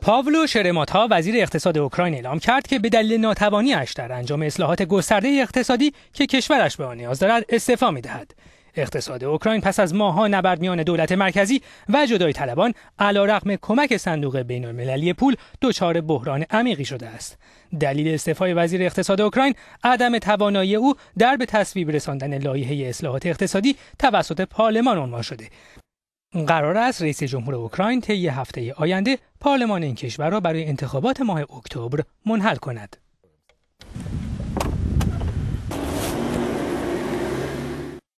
پاولو شرماتا وزیر اقتصاد اوکراین اعلام کرد که به دلیل اش در انجام اصلاحات گسترده اقتصادی که کشورش به آن نیاز دارد استعفا میدهد اقتصاد اوکراین پس از ماها نبرد میان دولت مرکزی و جدای طلبان علیرغم کمک صندوق بین المللی پول دچار بحران عمیقی شده است دلیل استعفای وزیر اقتصاد اوکراین عدم توانایی او در به تصویب رساندن لایحه اصلاحات اقتصادی توسط پارلمان عنوان شده قرار است رئیس جمهور اوکراین طی هفته آینده پارلمان این کشور را برای انتخابات ماه اکتبر منحل کند.